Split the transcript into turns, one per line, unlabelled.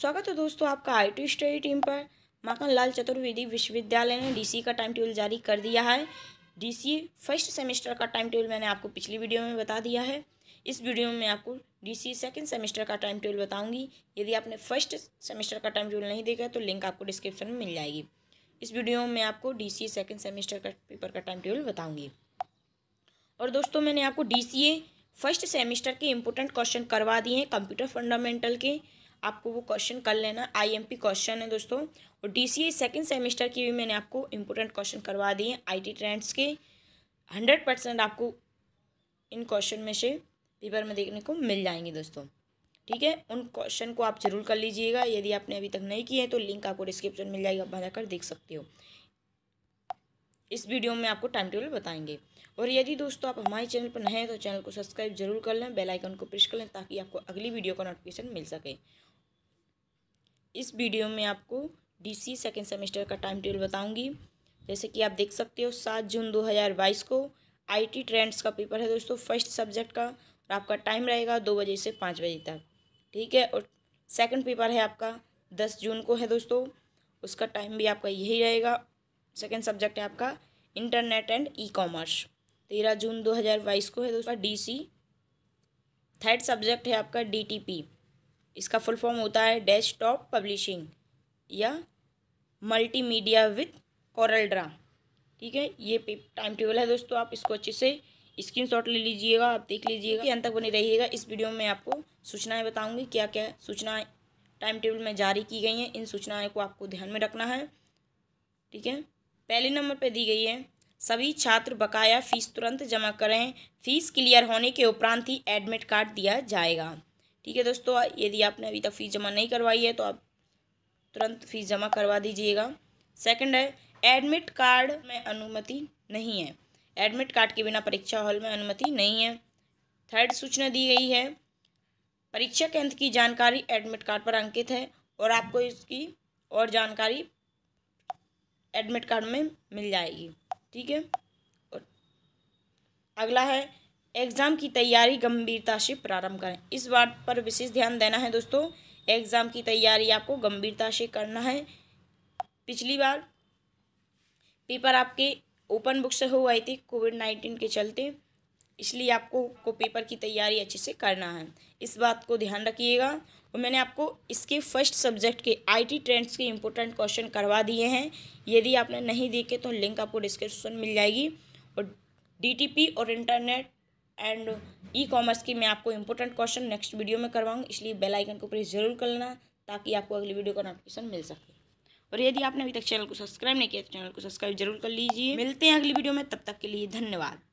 स्वागत है दोस्तों आपका आई टी स्टडी टीम पर माखन लाल चतुर्वेदी विश्वविद्यालय ने डीसी का टाइम टेबल जारी कर दिया है डीसी फर्स्ट सेमेस्टर का टाइम टेबल मैंने आपको पिछली वीडियो में बता दिया है इस वीडियो में मैं आपको डीसी सेकंड सेमेस्टर का टाइम टेबल बताऊंगी यदि आपने फर्स्ट सेमेस्टर का टाइम टेबल नहीं देखा तो लिंक आपको डिस्क्रिप्शन में मिल जाएगी इस वीडियो में आपको सी सेकेंड सेमेस्टर का पेपर का टाइम टेबल बताऊंगी और दोस्तों मैंने आपको ए फर्स्ट सेमेस्टर के इम्पोर्टेंट क्वेश्चन करवा दिए हैं कंप्यूटर फंडामेंटल के आपको वो क्वेश्चन कर लेना आईएमपी क्वेश्चन है दोस्तों और डीसीए सेकंड सेमेस्टर की भी मैंने आपको इम्पोर्टेंट क्वेश्चन करवा दिए हैं आईटी ट्रेंड्स के हंड्रेड परसेंट आपको इन क्वेश्चन में से पेपर में देखने को मिल जाएंगे दोस्तों ठीक है उन क्वेश्चन को आप जरूर कर लीजिएगा यदि आपने अभी तक नहीं किए है तो लिंक आपको डिस्क्रिप्शन मिल जाएगी आप जाकर देख सकते हो इस वीडियो में आपको टाइम टेबल बताएंगे और यदि दोस्तों आप हमारे चैनल पर नए हैं तो चैनल को सब्सक्राइब जरूर कर लें बेल आइकन को प्रेस कर लें ताकि आपको अगली वीडियो का नोटिफिकेशन मिल सके इस वीडियो में आपको डीसी सेकेंड सेमेस्टर का टाइम टेबल बताऊंगी जैसे कि आप देख सकते हो सात जून दो हज़ार बाईस को आईटी ट्रेंड्स का पेपर है दोस्तों फर्स्ट सब्जेक्ट का और आपका टाइम रहेगा दो बजे से पाँच बजे तक ठीक है और सेकंड पेपर है आपका दस जून को है दोस्तों उसका टाइम भी आपका यही रहेगा सेकेंड सब्जेक्ट है आपका इंटरनेट एंड ई कॉमर्स तेरह जून दो हज़ार बाईस को है दोस्तों डी सी थर्ड सब्जेक्ट है आपका डी टी पी इसका फुल फॉर्म होता है डेस्कटॉप पब्लिशिंग या मल्टीमीडिया विथ कॉरल ड्रा ठीक है ये टाइम टेबल है दोस्तों आप इसको अच्छे से स्क्रीनशॉट ले लीजिएगा आप देख लीजिएगा अंत तक बने रहिएगा इस वीडियो में आपको सूचनाएं बताऊंगी क्या क्या सूचनाएं टाइम टेबल में जारी की गई हैं इन सूचनाएं को आपको ध्यान में रखना है ठीक है पहले नंबर पर दी गई है सभी छात्र बकाया फीस तुरंत जमा करें फीस क्लियर होने के उपरांत ही एडमिट कार्ड दिया जाएगा ठीक है दोस्तों यदि आपने अभी तक फ़ीस जमा नहीं करवाई है तो आप तुरंत फ़ीस जमा करवा दीजिएगा सेकंड है एडमिट कार्ड में अनुमति नहीं है एडमिट कार्ड के बिना परीक्षा हॉल में अनुमति नहीं है थर्ड सूचना दी गई है परीक्षा केंद्र की जानकारी एडमिट कार्ड पर अंकित है और आपको इसकी और जानकारी एडमिट कार्ड में मिल जाएगी ठीक है और अगला है एग्ज़ाम की तैयारी गंभीरता से प्रारंभ करें इस बात पर विशेष ध्यान देना है दोस्तों एग्ज़ाम की तैयारी आपको गंभीरता से करना है पिछली बार पेपर आपके ओपन बुक से हो गए थे कोविड नाइन्टीन के चलते इसलिए आपको को पेपर की तैयारी अच्छे से करना है इस बात को ध्यान रखिएगा और मैंने आपको इसके फर्स्ट सब्जेक्ट के आईटी ट्रेंड्स के इम्पोर्टेंट क्वेश्चन करवा दिए हैं यदि आपने नहीं देखे तो लिंक आपको डिस्क्रिप्शन मिल जाएगी और डीटीपी और इंटरनेट एंड ई कॉमर्स की मैं आपको इंपॉर्टेंट क्वेश्चन नेक्स्ट वीडियो में करवाऊँ इसलिए बेल आइकन को प्रेस जरूर कर लेना ताकि आपको अगली वीडियो का नोटिफिकेशन मिल सके और यदि आपने अभी तक चैनल को सब्सक्राइब नहीं किया तो चैनल को सब्सक्राइब जरूर कर लीजिए मिलते हैं अगली वीडियो में तब तक के लिए धन्यवाद